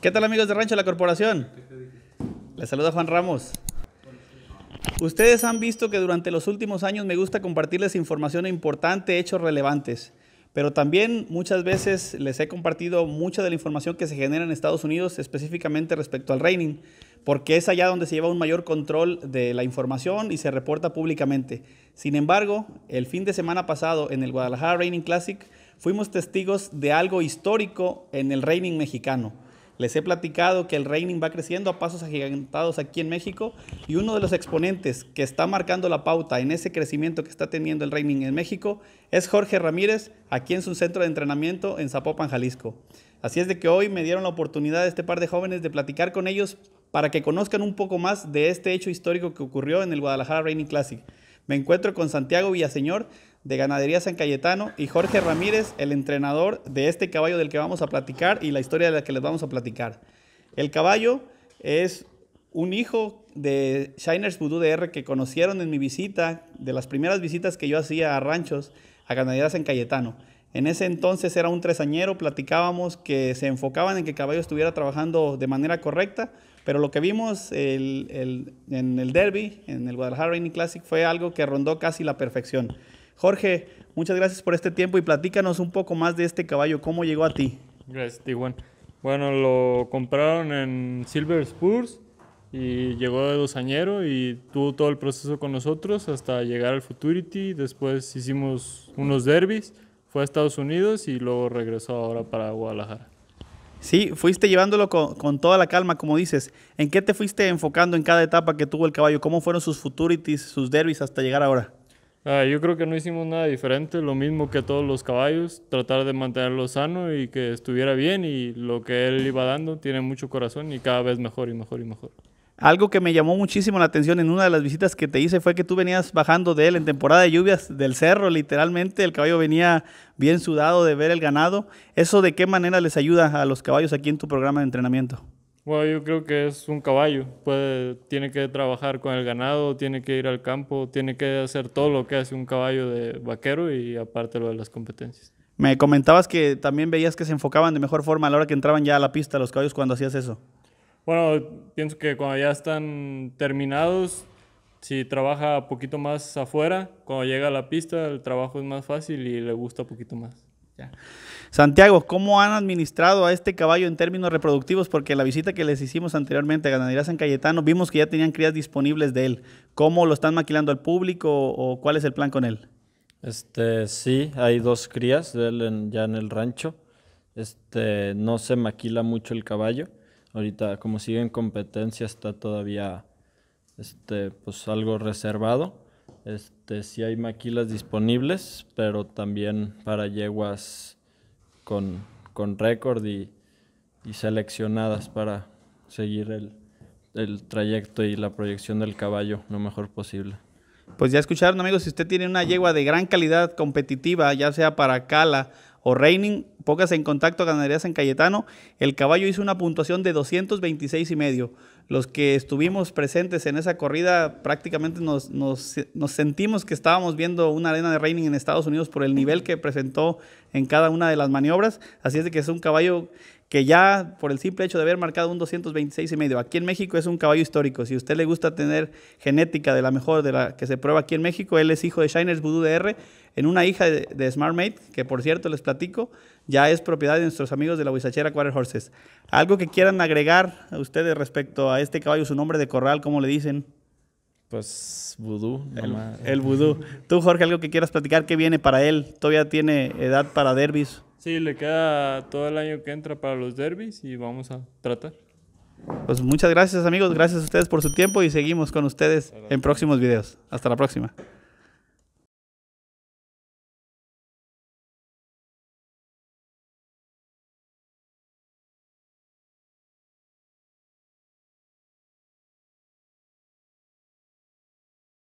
¿Qué tal amigos de Rancho La Corporación? Les saluda Juan Ramos. Ustedes han visto que durante los últimos años me gusta compartirles información e importante, hechos relevantes, pero también muchas veces les he compartido mucha de la información que se genera en Estados Unidos, específicamente respecto al reining, porque es allá donde se lleva un mayor control de la información y se reporta públicamente. Sin embargo, el fin de semana pasado en el Guadalajara Reining Classic fuimos testigos de algo histórico en el reining mexicano les he platicado que el reining va creciendo a pasos agigantados aquí en México y uno de los exponentes que está marcando la pauta en ese crecimiento que está teniendo el reining en México es Jorge Ramírez, aquí en su centro de entrenamiento en Zapopan, Jalisco. Así es de que hoy me dieron la oportunidad de este par de jóvenes de platicar con ellos para que conozcan un poco más de este hecho histórico que ocurrió en el Guadalajara Reining Classic. Me encuentro con Santiago Villaseñor, de Ganadería San Cayetano y Jorge Ramírez, el entrenador de este caballo del que vamos a platicar y la historia de la que les vamos a platicar. El caballo es un hijo de Shiners Voodoo DR que conocieron en mi visita, de las primeras visitas que yo hacía a ranchos, a Ganadería San Cayetano. En ese entonces era un tresañero, platicábamos que se enfocaban en que el caballo estuviera trabajando de manera correcta, pero lo que vimos en el derby, en el Guadalajara Rainy Classic, fue algo que rondó casi la perfección. Jorge, muchas gracias por este tiempo y platícanos un poco más de este caballo, cómo llegó a ti. Gracias, este, Tiguan. Bueno, lo compraron en Silver Spurs y llegó de dosañero y tuvo todo el proceso con nosotros hasta llegar al Futurity. Después hicimos unos derbis, fue a Estados Unidos y luego regresó ahora para Guadalajara. Sí, fuiste llevándolo con, con, toda la calma, como dices. ¿En qué te fuiste enfocando en cada etapa que tuvo el caballo? ¿Cómo fueron sus futurities, sus derbis hasta llegar ahora? Ah, yo creo que no hicimos nada diferente, lo mismo que todos los caballos, tratar de mantenerlo sano y que estuviera bien y lo que él iba dando tiene mucho corazón y cada vez mejor y mejor y mejor. Algo que me llamó muchísimo la atención en una de las visitas que te hice fue que tú venías bajando de él en temporada de lluvias del cerro, literalmente el caballo venía bien sudado de ver el ganado. ¿Eso de qué manera les ayuda a los caballos aquí en tu programa de entrenamiento? Bueno, yo creo que es un caballo. Puede, tiene que trabajar con el ganado, tiene que ir al campo, tiene que hacer todo lo que hace un caballo de vaquero y aparte lo de las competencias. Me comentabas que también veías que se enfocaban de mejor forma a la hora que entraban ya a la pista los caballos cuando hacías eso. Bueno, pienso que cuando ya están terminados, si trabaja poquito más afuera, cuando llega a la pista el trabajo es más fácil y le gusta poquito más. Ya. Santiago, ¿cómo han administrado a este caballo en términos reproductivos? Porque la visita que les hicimos anteriormente a Ganadería San Cayetano, vimos que ya tenían crías disponibles de él. ¿Cómo lo están maquilando al público o cuál es el plan con él? Este, sí, hay dos crías de él ya en el rancho. Este, no se maquila mucho el caballo. Ahorita, como sigue en competencia, está todavía este, pues algo reservado. Este, sí hay maquilas disponibles, pero también para yeguas con, récord y, seleccionadas para seguir el, el trayecto y la proyección del caballo lo mejor posible. Pues ya escucharon amigos, si usted tiene una yegua de gran calidad competitiva, ya sea para cala o reining, pocas en contacto ganaderías en Cayetano. El caballo hizo una puntuación de 226 y medio. Los que estuvimos presentes en esa corrida prácticamente nos, sentimos que estábamos viendo una arena de Reining en Estados Unidos por el nivel que presentó en cada una de las maniobras. Así es de que es un caballo que ya por el simple hecho de haber marcado un 226 y medio, aquí en México es un caballo histórico. Si a usted le gusta tener genética de la mejor, de la que se prueba aquí en México, él es hijo de Shiners Voodoo DR, en una hija de, Smart Mate, que por cierto les platico, ya es propiedad de nuestros amigos de la Huizachera Quarter Horses. ¿Algo que quieran agregar a ustedes respecto a este caballo, su nombre de corral, cómo le dicen? Pues vudú. El, Voodoo. Tú, Jorge, algo que quieras platicar, ¿qué viene para él? ¿Todavía tiene edad para derbis? Sí, le queda todo el año que entra para los derbis y vamos a tratar. Pues muchas gracias amigos, gracias a ustedes por su tiempo y seguimos con ustedes en próximos videos. Hasta la próxima.